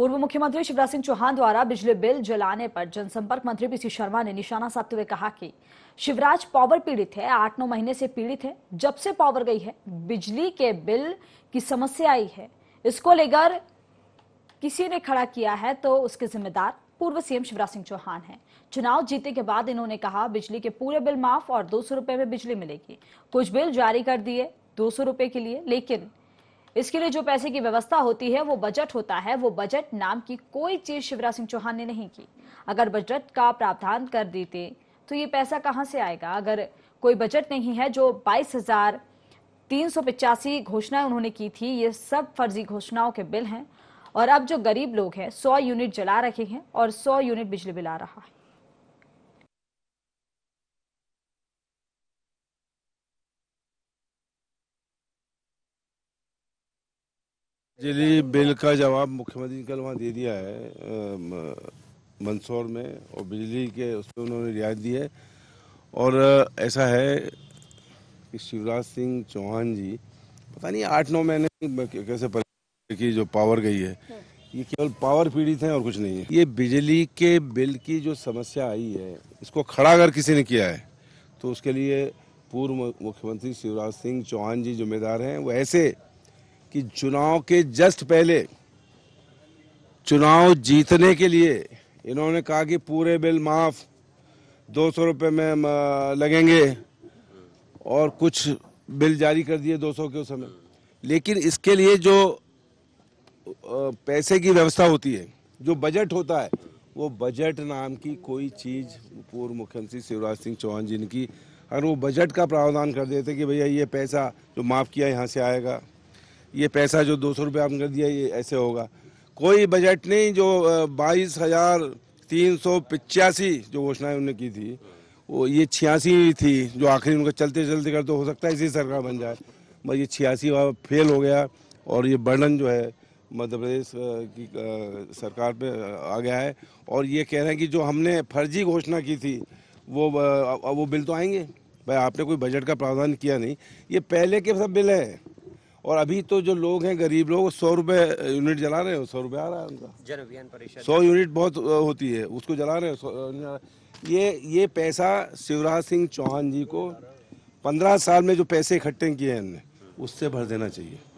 पूर्व मुख्यमंत्री शिवराज सिंह चौहान द्वारा बिजली बिल जलाने पर जनसंपर्क मंत्री पीसी शर्मा ने निशाना साधते हुए कहा कि शिवराज पावर पीड़ित है आठ नौ महीने से पीड़ित है जब से पावर गई है बिजली के बिल की समस्या आई है इसको लेकर किसी ने खड़ा किया है तो उसके जिम्मेदार पूर्व सीएम शिवराज सिंह चौहान हैं चुनाव जीते के बाद इन्होंने कहा बिजली के पूरे बिल माफ और दो सौ में बिजली मिलेगी कुछ बिल जारी कर दिए दो सौ के लिए लेकिन इसके लिए जो पैसे की व्यवस्था होती है वो बजट होता है वो बजट नाम की कोई चीज शिवराज सिंह चौहान ने नहीं की अगर बजट का प्रावधान कर देते तो ये पैसा कहाँ से आएगा अगर कोई बजट नहीं है जो बाईस हजार तीन सौ पिचासी घोषणाएं उन्होंने की थी ये सब फर्जी घोषणाओं के बिल हैं और अब जो गरीब लोग हैं सौ यूनिट जला रखे हैं और सौ यूनिट बिजली बिल आ रहा है बिजली बिल का जवाब मुख्यमंत्री कल वहाँ दे दिया है मंदसौर में और बिजली के उस पर उन्होंने रियायत दी है और ऐसा है कि शिवराज सिंह चौहान जी पता नहीं आठ नौ महीने कैसे की जो पावर गई है ये केवल पावर पीड़ित हैं और कुछ नहीं है ये बिजली के बिल की जो समस्या आई है इसको खड़ा अगर किसी ने किया है तो उसके लिए पूर्व मुख्यमंत्री शिवराज सिंह चौहान जी जिम्मेदार हैं वो ऐसे कि चुनाव के जस्ट पहले चुनाव जीतने के लिए इन्होंने कहा कि पूरे बिल माफ दो सौ रुपये में लगेंगे और कुछ बिल जारी कर दिए 200 के उस समय लेकिन इसके लिए जो पैसे की व्यवस्था होती है जो बजट होता है वो बजट नाम की कोई चीज़ पूर्व मुख्यमंत्री शिवराज सिंह चौहान जी ने की अगर वो बजट का प्रावधान कर देते कि भैया ये पैसा जो माफ़ किया यहाँ से आएगा ये पैसा जो दो सौ रुपये आपने दिया ये ऐसे होगा कोई बजट नहीं जो बाईस हजार तीन सौ पिचासी जो घोषणाएं उन्होंने की थी वो ये छियासी थी जो आखिरी उनका चलते चलते कर तो हो सकता है इसी सरकार बन जाए बस ये छियासी फेल हो गया और ये बर्डन जो है मध्य प्रदेश की सरकार पे आ गया है और ये कह रहे हैं कि जो हमने फर्जी घोषणा की थी वो वो बिल तो आएंगे भाई आपने कोई बजट का प्रावधान किया नहीं ये पहले के सब बिल हैं और अभी तो जो लोग हैं गरीब लोग सौ रुपये यूनिट जला रहे हैं सौ रुपये आ रहा है उनका जन अभियान परिषद सौ यूनिट बहुत होती है उसको जला रहे हैं ये ये पैसा शिवराज सिंह चौहान जी को पंद्रह साल में जो पैसे इकट्ठे किए हैं उससे भर देना चाहिए